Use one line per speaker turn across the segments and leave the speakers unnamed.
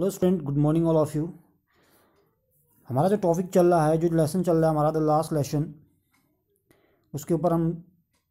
hello student good morning all of you हमारा जो topic चल रहा है जो लेसन चल रहा है हमारा द लास्ट लेसन उसके ऊपर हम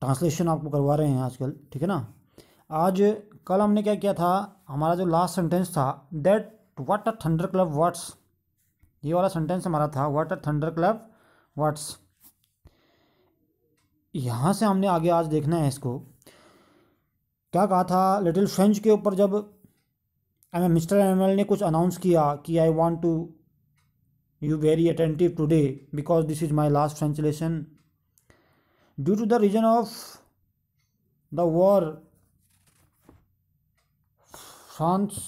ट्रांसलेशन आपको करवा रहे हैं आजकल ठीक है ना आज कल हमने क्या किया था हमारा जो लास्ट सेंटेंस था that what a thunderclap words ये वाला सेंटेंस हमारा था what a thunderclap words यहाँ से हमने आगे आज देखना है इसको क्या कहा था लिटिल फ्रेंच के ऊपर जब एम मिस्टर एम ने कुछ अनाउंस किया कि I want to you very attentive today because this is my last translation due to the reason of the war France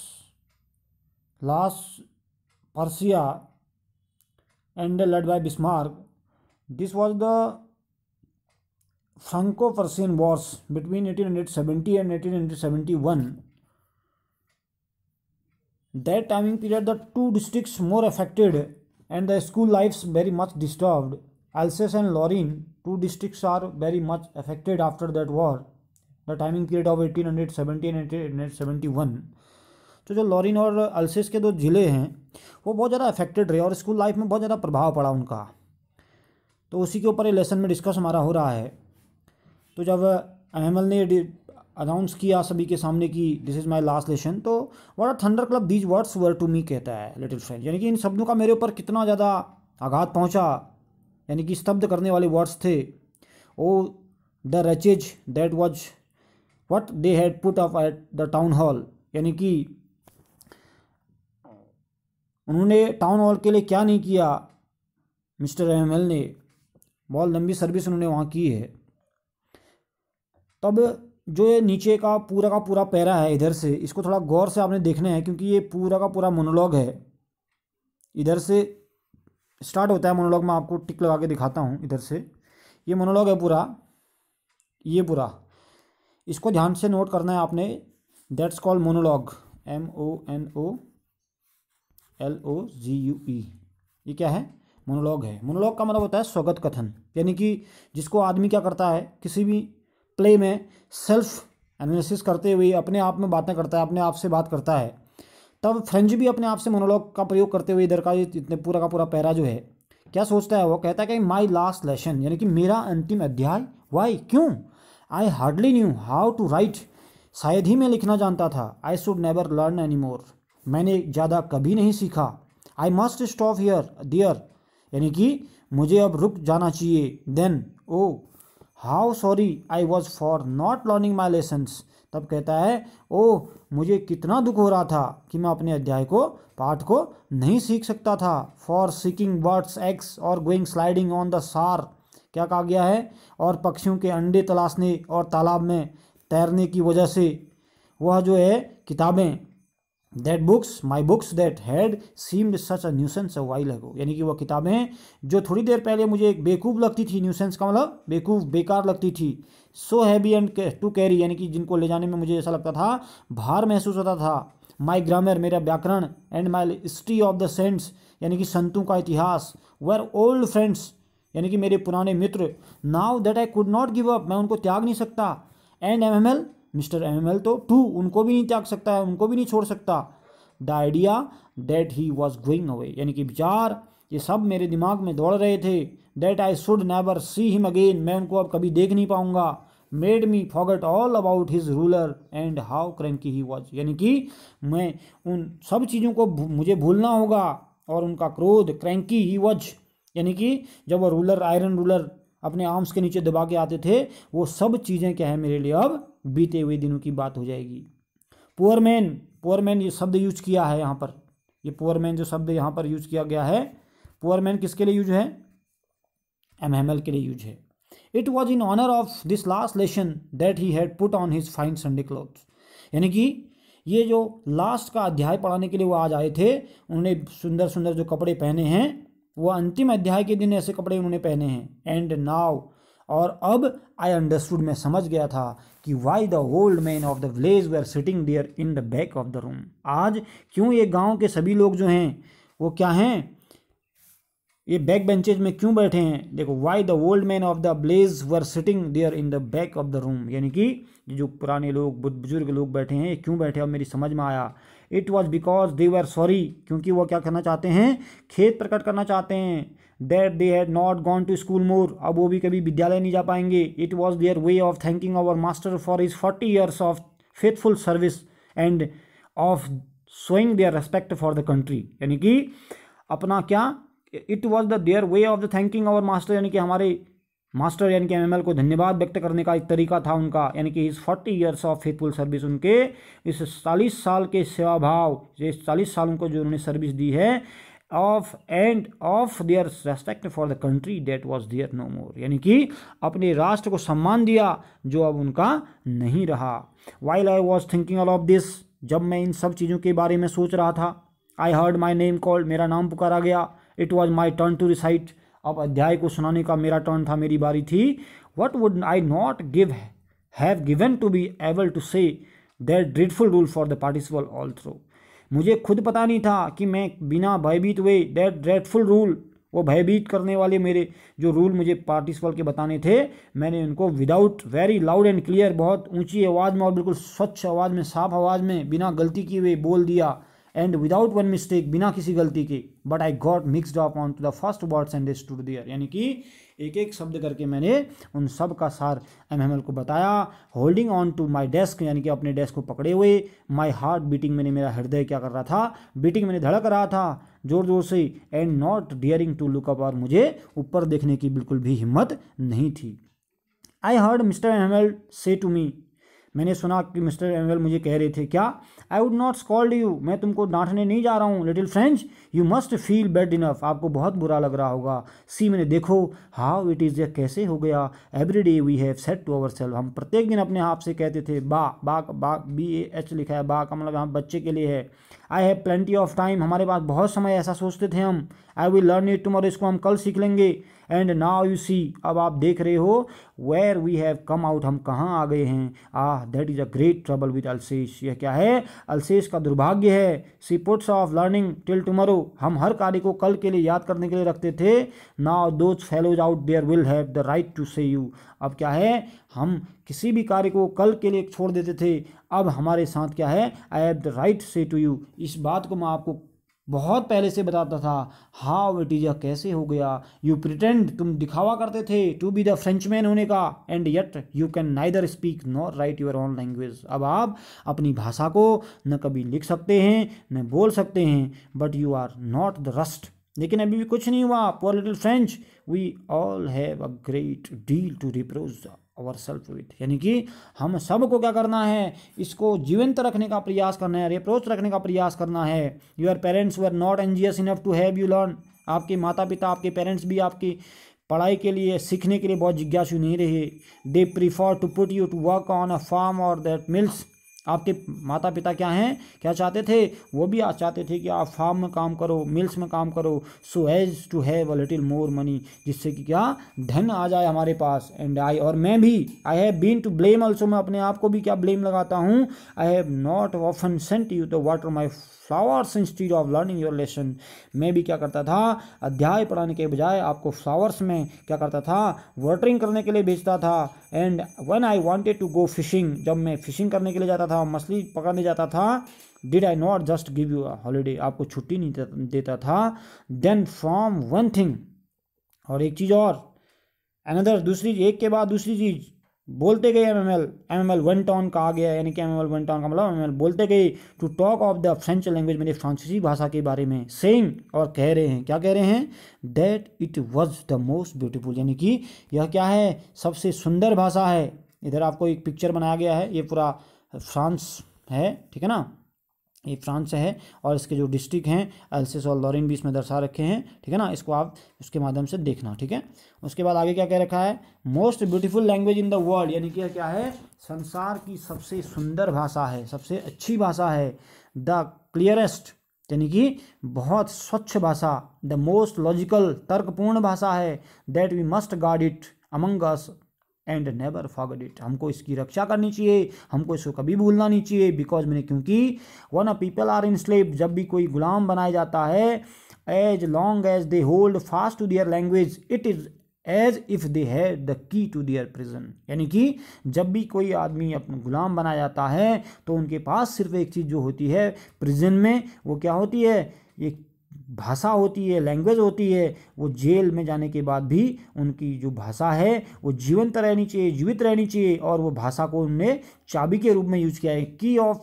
lost Prussia and led by Bismarck this was the Franco Prussian wars between eighteen hundred seventy and eighteen hundred seventy one that timing period the two district more affected and the school life very much disturbed Alsace and Lorraine two district are very much affected after that war the timing period of eighteen hundred seventy and eighteen hundred seventy one तो जो Lauren और अल्सेस के दो ज़िले हैं वो बहुत ज़्यादा अफेक्टेड रहे और स्कूल लाइफ में बहुत ज़्यादा प्रभाव पड़ा उनका तो उसी के ऊपर ये लेसन में डिस्कस हमारा हो रहा है तो जब एम ने अनाउंस किया सभी के सामने कि this is my last lesson तो what are thunderclap these words were to me कहता है लिटिल फ्रेंड यानी कि इन शब्दों का मेरे ऊपर कितना ज़्यादा आघात पहुँचा यानी कि स्तब्ध करने वाले वर्ड्स थे oh the wretches that was what they had put up at the town hall यानी कि उन्होंने टाउन हॉल के लिए क्या नहीं किया मिस्टर एम ने बहुत लंबी सर्विस उन्होंने वहाँ की है तब जो ये नीचे का पूरा का पूरा पैरा है इधर से इसको थोड़ा गौर से आपने देखना है क्योंकि ये पूरा का पूरा मोनोलॉग है इधर से स्टार्ट होता है मोनोलॉग मैं आपको टिक लगा के दिखाता हूँ इधर से ये मोनोलॉग है पूरा ये पूरा इसको ध्यान से नोट करना है आपने that's call monologue M O N O L O G U E ये क्या है मोनोलॉग है मोनोलॉग का मतलब होता है स्वागत कथन यानी कि जिसको आदमी क्या करता है किसी भी प्ले में सेल्फ एनालिसिस करते हुए अपने आप में बातें करता है अपने आप से बात करता है तब फ्रेंच भी अपने आप से मोनोलॉग का प्रयोग करते हुए इधर का इतने पूरा का पूरा पैरा जो है क्या सोचता है वो कहता है कि माई लास्ट लेसन यानी कि मेरा अंतिम अध्याय वाई क्यों I hardly knew how to write शायद ही मैं लिखना जानता था I should never learn any more मैंने ज़्यादा कभी नहीं सीखा I must stop here there यानी कि मुझे अब रुक जाना चाहिए then oh oh, how sorry I was for not learning my lessons तब कहता है ओ मुझे कितना दुख हो रहा था कि मैं अपने अध्याय को पाठ को नहीं सीख सकता था फॉर सीकिंग बर्ड्स एग्स और going sliding on the Saar क्या कहा गया है और पक्षियों के अंडे तलाशने और तालाब में तैरने की वजह से वह जो है किताबें that books my books that had seemed such a nuisance a while ago यानी कि वह किताबें जो थोड़ी देर पहले मुझे एक बेकूफ़ लगती थी न्यूसेंस का मतलब बेकूफ़ बेकार लगती थी so heavy and to carry यानी कि जिनको ले जाने में मुझे ऐसा लगता था भार महसूस होता था माई ग्रामर मेरा व्याकरण and my history of the saints यानी कि संतों का इतिहास वर ओल्ड फ्रेंड्स यानी कि मेरे पुराने मित्र now that I could not give up मैं उनको त्याग नहीं सकता and M M L mister M तो टू उनको भी नहीं त्याग सकता है उनको भी नहीं छोड़ सकता the idea that he was going away यानी कि विचार ये सब मेरे दिमाग में दौड़ रहे थे that I should never see him again मैं उनको अब कभी देख नहीं पाऊंगा made me forget all about his ruler and how cranky he was यानी कि मैं उन सब चीज़ों को मुझे भूलना होगा और उनका क्रोध क्रैंकी ही वॉज यानी कि जब वो रूलर आयरन रूलर अपने आर्म्स के नीचे दबा के आते थे वो सब चीज़ें क्या है मेरे लिए अब बीते हुए दिनों की बात हो जाएगी पुअर मैन पुअर मैन ये शब्द यूज किया है यहाँ पर ये पुअर मैन जो शब्द यहाँ पर यूज किया गया है पुअर मैन किसके लिए यूज है एम एम एल के लिए यूज है it was in honour of this last lesson that he had put on his fine Sunday cloth यानी कि ये जो लास्ट का अध्याय पढ़ाने के लिए वो आज आए थे उन्होंने सुंदर सुंदर जो कपड़े पहने हैं वो अंतिम अध्याय के दिन ऐसे कपड़े उन्होंने पहने हैं एंड नाव और अब आई अंडरस्टूड मैं समझ गया था कि why the old man of the village were sitting there in the back of the room आज क्यों ये गांव के सभी लोग जो हैं वो क्या हैं ये बैक बेंचेज में क्यों बैठे हैं देखो why the old man of the village were sitting there in the back of the room यानी कि जो पुराने लोग बुजुर्ग लोग बैठे हैं ये क्यों बैठे अब मेरी समझ में आया it was because they were sorry क्योंकि वो क्या करना चाहते हैं खेत प्रकट करना चाहते हैं that they had not gone to school more अब वो भी कभी विद्यालय नहीं जा पाएंगे it was their way of thanking our master for his forty years of faithful service and of showing their respect for the country यानी कि अपना क्या it was the their way of the thanking our master यानी कि हमारे master यानी कि M को धन्यवाद व्यक्त करने का एक तरीका था उनका यानी कि इस forty years of faithful service उनके इस चालीस साल के सेवा भाव इस चालीस साल उनको जो उन्होंने सर्विस दी है of and of their respect for the country that was their no more यानी कि अपने राष्ट्र को सम्मान दिया जो अब उनका नहीं रहा while I was thinking all of this जब मैं इन सब चीज़ों के बारे में सोच रहा था I heard my name called मेरा नाम पुकारा गया it was my turn to recite अब अध्याय को सुनाने का मेरा टर्न था मेरी बारी थी what would I not give have given to be able to say that dreadful rule for the participle all through मुझे खुद पता नहीं था कि मैं बिना भयभीत हुए डेट ड्रेडफुल रूल वो भयभीत करने वाले मेरे जो रूल मुझे पार्टिसिपल के बताने थे मैंने उनको without very loud and clear बहुत ऊंची आवाज़ में और बिल्कुल स्वच्छ आवाज़ में साफ आवाज़ में बिना गलती किए हुए बोल दिया एंड विदाउट वन मिस्टेक बिना किसी गलती के but I got mixed up on to the first words and stood there यानी कि एक एक शब्द करके मैंने उन सब का सार एम एम को बताया holding on to my desk यानी कि अपने डेस्क को पकड़े हुए माई हार्ट बीटिंग मैंने मेरा हृदय क्या कर रहा था बीटिंग मैंने धड़क रहा था जोर जोर से and not daring to look up और मुझे ऊपर देखने की बिल्कुल भी हिम्मत नहीं थी I heard mister M L say to me मैंने सुना कि मिस्टर एम मुझे कह रहे थे क्या I would not scold you मैं तुमको डांटने नहीं जा रहा हूँ little French you must feel bad enough आपको बहुत बुरा लग रहा होगा सी मैंने देखो हाउ इट इज़ यह कैसे हो गया every day we have set to our self हम प्रत्येक दिन अपने आप से कहते थे बा बा बा बी एच लिखा है बा का मतलब यहाँ बच्चे के लिए है I have plenty of time हमारे पास बहुत समय ऐसा सोचते थे हम I will learn it tomorrow इसको हम कल सीख लेंगे एंड नाउ यू सी अब आप देख रहे हो where we have come out हम कहाँ आ गए हैं ah that is a great trouble with Alsace यह क्या है अलशेष का दुर्भाग्य है she puts off learning till tomorrow हम हर कार्य को कल के लिए याद करने के लिए रखते थे now those fellows out there will have the right to say you अब क्या है हम किसी भी कार्य को कल के लिए छोड़ देते थे अब हमारे साथ क्या है I have the right say to you इस बात को मैं आपको बहुत पहले से बताता था हाउ इट इज अ कैसे हो गया यू प्रिटेंड तुम दिखावा करते थे to be the French man होने का and yet you can neither speak nor write your own language अब आप अपनी भाषा को न कभी लिख सकते हैं न बोल सकते हैं but you are not the worst लेकिन अभी भी कुछ नहीं हुआ poor little French we all have a great deal to reproach our self with यानी कि हम सबको क्या करना है इसको जीवंत रखने का प्रयास करना है अप्रोच रखने का प्रयास करना है your parents were not anxious enough to have you learn आपके माता पिता आपके पेरेंट्स भी आपकी पढ़ाई के लिए सीखने के लिए बहुत जिज्ञासु नहीं रहे they prefer to put you to work on a farm और दैट मिल्स आपके माता पिता क्या हैं क्या चाहते थे वो भी चाहते थे कि आप फार्म में काम करो मिल्स में काम करो so has to have a little more money जिससे कि क्या धन आ जाए हमारे पास एंड आई और मैं भी I have been to blame also मैं अपने आप को भी क्या ब्लेम लगाता हूँ I have not often sent you the water my flowers instead of learning your lesson मैं भी क्या करता था अध्याय पढ़ाने के बजाय आपको फ्लावर्स में क्या करता था वाटरिंग करने के लिए भेजता था and when I wanted to go fishing जब मैं फिशिंग करने के लिए जाता था मछली पकड़ने जाता था did I not just give you holiday आपको छुट्टी नहीं देता था देन फ्रॉम वन थिंग और एक चीज़ और अनदर दूसरी एक के बाद दूसरी चीज़ बोलते गए M M L M M L went on कहा गया यानी कि M M L went on का मतलब एम एल बोलते गए to talk of the French language मैंने फ्रांसीसी भाषा के बारे में सेम और कह रहे हैं क्या कह रहे हैं that it was the most beautiful यानी कि यह क्या है सबसे सुंदर भाषा है इधर आपको एक पिक्चर बनाया गया है ये पूरा फ्रांस है ठीक है ना ये फ्रांस से है और इसके जो डिस्ट्रिक्ट हैं एल्सिस और लॉरिन भी इसमें दर्शा रखे हैं ठीक है ना इसको आप उसके माध्यम से देखना ठीक है उसके बाद आगे क्या कह रखा है most beautiful language in the world यानी कि क्या है संसार की सबसे सुंदर भाषा है सबसे अच्छी भाषा है द क्लियरेस्ट यानी कि बहुत स्वच्छ भाषा द मोस्ट लॉजिकल तर्कपूर्ण भाषा है that we must guard it among us and never forget it हमको इसकी रक्षा करनी चाहिए हमको इसको कभी भूलना नहीं चाहिए बिकॉज मैंने क्योंकि when a people are enslaved जब भी कोई गुलाम बनाया जाता है as long as they hold fast to their language it is as if they have the key to their prison यानी कि जब भी कोई आदमी अपना गुलाम बनाया जाता है तो उनके पास सिर्फ एक चीज़ जो होती है प्रिजन में वो क्या होती है एक भाषा होती है लैंग्वेज होती है वो जेल में जाने के बाद भी उनकी जो भाषा है वो जीवंत रहनी चाहिए जीवित रहनी चाहिए और वो भाषा को उनने चाबी के रूप में यूज किया है की ऑफ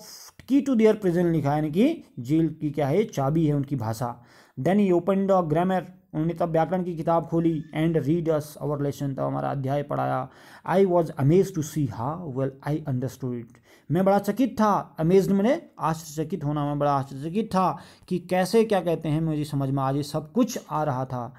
की टू दियर प्रेजेंट लिखा है यानी कि जेल की क्या है चाबी है उनकी भाषा then he open the grammar उन्होंने तब व्याकरण की किताब खोली and read us our lesson तब हमारा अध्याय पढ़ाया I was amaze to see how well I understood it मैं बड़ा चकित था अमेज मैंने आश्चर्यचकित होना मैं बड़ा आश्चर्यचकित था कि कैसे क्या कहते हैं मुझे समझ में आज जाए सब कुछ आ रहा था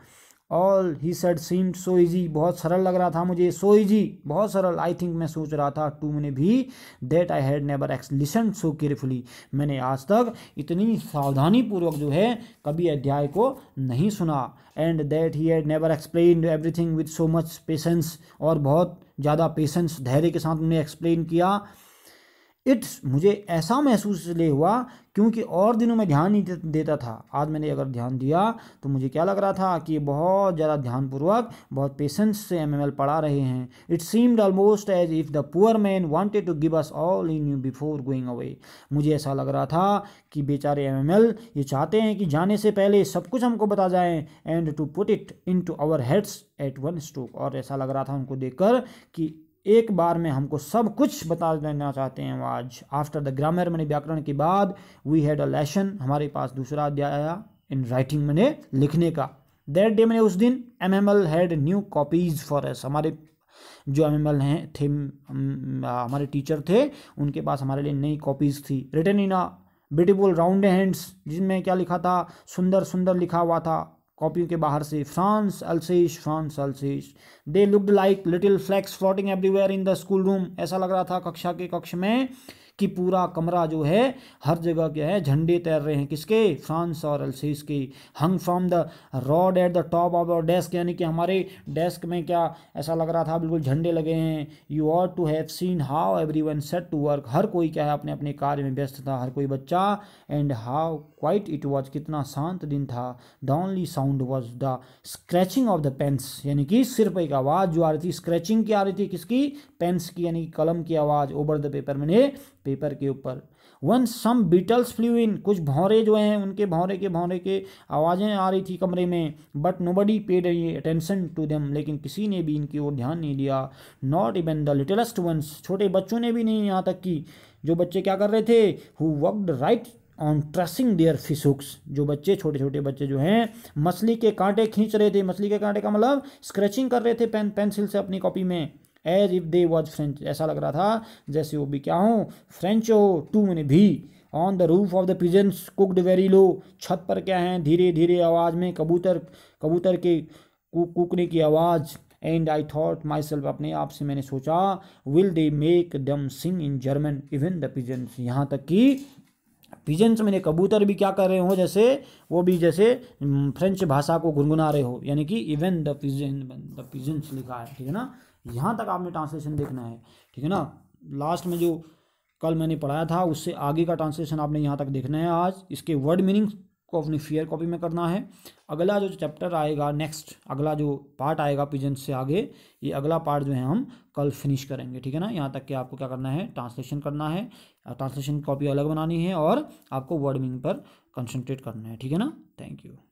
all he said seemed so easy बहुत सरल लग रहा था मुझे सो इजी बहुत सरल आई थिंक मैं सोच रहा था टू मैंने भी दैट आई हैड नेवर एक्स लिसन सो केयरफुली मैंने आज तक इतनी सावधानी पूर्वक जो है कभी अध्याय को नहीं सुना and that he had never explain everything with so much patience और बहुत ज़्यादा पेशेंस धैर्य के साथ उन्हें एक्सप्लेन किया इट्स मुझे ऐसा महसूस इसलिए हुआ क्योंकि और दिनों में ध्यान नहीं देता था आज मैंने अगर ध्यान दिया तो मुझे क्या लग रहा था कि बहुत ज़्यादा ध्यानपूर्वक बहुत पेशेंस से एम एम एल पढ़ा रहे हैं it seemed almost as if the poor man wanted to give us all in you before going away मुझे ऐसा लग रहा था कि बेचारे एम एम एल ये चाहते हैं कि जाने से पहले सब कुछ हमको बता जाए and to put it into our heads at one stroke और ऐसा लग रहा था उनको देखकर कि एक बार में हमको सब कुछ बता देना चाहते हैं आज आफ्टर द ग्रामर मैंने व्याकरण के बाद वी हैड अ लेसन हमारे पास दूसरा अध्याय आया इन राइटिंग मैंने लिखने का दैट डे मैंने उस दिन M M L had new copies for us हमारे जो एम एम एल हैं थे हमारे टीचर थे उनके पास हमारे लिए नई कॉपीज़ थी written in a beautiful round hands जिसमें क्या लिखा था सुंदर सुंदर लिखा हुआ था कॉपियों के बाहर से France Alsace France Alsace they looked like little flags floating everywhere in the school room ऐसा लग रहा था कक्षा के कक्ष में कि पूरा कमरा जो है हर जगह क्या है झंडे तैर रहे हैं किसके फ्रांस और अल्सीस के hung from the rod at the top of our desk यानी कि हमारे डेस्क में क्या ऐसा लग रहा था बिल्कुल झंडे लगे हैं you ought to have seen how every one set to work हर कोई क्या है अपने अपने कार्य में व्यस्त था हर कोई बच्चा and how quiet it was कितना शांत दिन था the only sound was the scratching of the pens यानी कि सिर्फ एक आवाज़ जो आ रही थी स्क्रैचिंग की आ रही थी किसकी पेंस की यानी कि कलम की आवाज़ ओवर द पेपर मैंने पेपर के ऊपर once some beetles flew in कुछ भौरे जो हैं उनके भौरे के भौरे के आवाज़ें आ रही थी कमरे में but nobody paid attention to them लेकिन किसी ने भी इनकी ओर ध्यान नहीं दिया not even the littlest ones छोटे बच्चों ने भी नहीं यहाँ तक कि जो बच्चे क्या कर रहे थे who worked right on tracing their fishhooks जो बच्चे छोटे छोटे बच्चे जो हैं मछली के कांटे खींच रहे थे मछली के कांटे का मतलब स्क्रैचिंग कर रहे थे पेन पेंसिल से अपनी कॉपी में as if they was French ऐसा लग रहा था जैसे वो भी क्या हो फ्रेंच हो टू मैंने भी on the roof of the pigeons cooed very low छत पर क्या है धीरे धीरे आवाज़ में कबूतर कबूतर के कुकने की आवाज़ and I thought myself अपने आप से मैंने सोचा will they make them sing in German even the pigeons यहाँ तक कि पिजन्स मैंने कबूतर भी क्या कर रहे हो जैसे वो भी जैसे फ्रेंच mm, भाषा को गुनगुना रहे हो यानी कि even the pigeon the pigeons लिखा है ठीक है ना यहाँ तक आपने ट्रांसलेशन देखना है ठीक है ना लास्ट में जो कल मैंने पढ़ाया था उससे आगे का ट्रांसलेशन आपने यहाँ तक देखना है आज इसके वर्ड मीनिंग को अपनी फेयर कॉपी में करना है अगला जो चैप्टर आएगा नेक्स्ट अगला जो पार्ट आएगा पिजन से आगे ये अगला पार्ट जो है हम कल फिनिश करेंगे ठीक है ना यहाँ तक कि आपको क्या करना है ट्रांसलेशन करना है ट्रांसलेशन कॉपी अलग बनानी है और आपको वर्ड मीनिंग पर कंसनट्रेट करना है ठीक है ना थैंक यू